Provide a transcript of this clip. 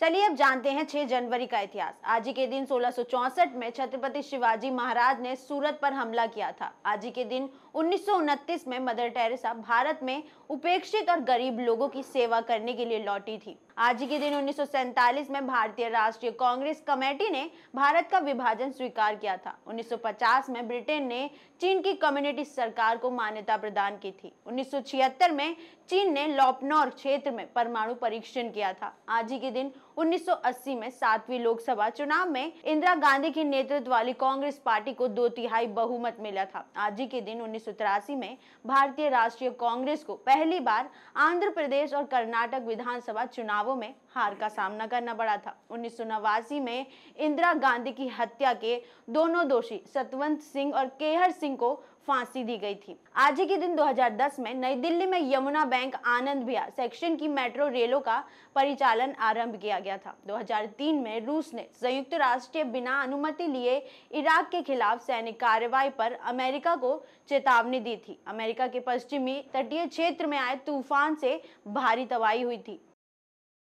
चलिए अब जानते हैं 6 जनवरी का इतिहास आज ही के दिन 1664 में छत्रपति शिवाजी महाराज ने सूरत पर हमला किया था आज ही के दिन उन्नीस में मदर टेरेसा भारत में उपेक्षित और गरीब लोगों की सेवा करने के लिए लौटी थी आज ही के दिन उन्नीस में भारतीय राष्ट्रीय कांग्रेस कमेटी ने भारत का विभाजन स्वीकार किया था 1950 में ब्रिटेन ने चीन की कम्युनिटी सरकार को मान्यता प्रदान की थी 1976 में चीन ने लॉपनौर क्षेत्र में परमाणु परीक्षण किया था आज ही के दिन 1980 में सातवीं लोकसभा चुनाव में इंदिरा गांधी के नेतृत्व वाली कांग्रेस पार्टी को दो तिहाई बहुमत मिला था आज ही के दिन उन्नीस में भारतीय राष्ट्रीय कांग्रेस को पहली बार आंध्र प्रदेश और कर्नाटक विधानसभा चुनावों में हार का सामना करना पड़ा था उन्नीस में इंदिरा गांधी की हत्या के दोनों दोषी सतवंत सिंह और केहर सिंह को फांसी दी गई थी आज ही के दिन 2010 में नई दिल्ली में यमुना बैंक आनंद भिया सेक्शन की मेट्रो रेलों का परिचालन आरंभ किया गया था 2003 में रूस ने संयुक्त राष्ट्र बिना अनुमति लिए इराक के खिलाफ सैनिक कार्रवाई पर अमेरिका को चेतावनी दी थी अमेरिका के पश्चिमी तटीय क्षेत्र में आए तूफान से भारी तबाही हुई थी